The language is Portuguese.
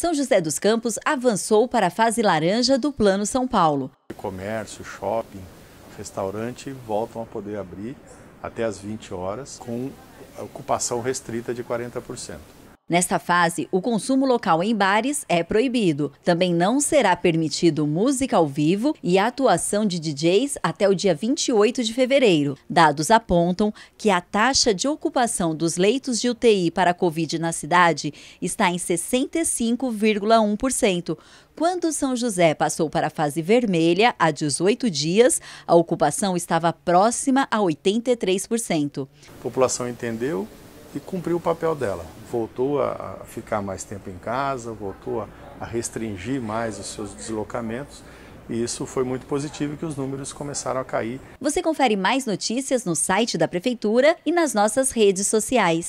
São José dos Campos avançou para a fase laranja do Plano São Paulo. comércio, shopping, restaurante voltam a poder abrir até às 20 horas com ocupação restrita de 40%. Nesta fase, o consumo local em bares é proibido. Também não será permitido música ao vivo e atuação de DJs até o dia 28 de fevereiro. Dados apontam que a taxa de ocupação dos leitos de UTI para a Covid na cidade está em 65,1%. Quando São José passou para a fase vermelha, há 18 dias, a ocupação estava próxima a 83%. A população entendeu, e cumpriu o papel dela. Voltou a ficar mais tempo em casa, voltou a restringir mais os seus deslocamentos. E isso foi muito positivo que os números começaram a cair. Você confere mais notícias no site da prefeitura e nas nossas redes sociais.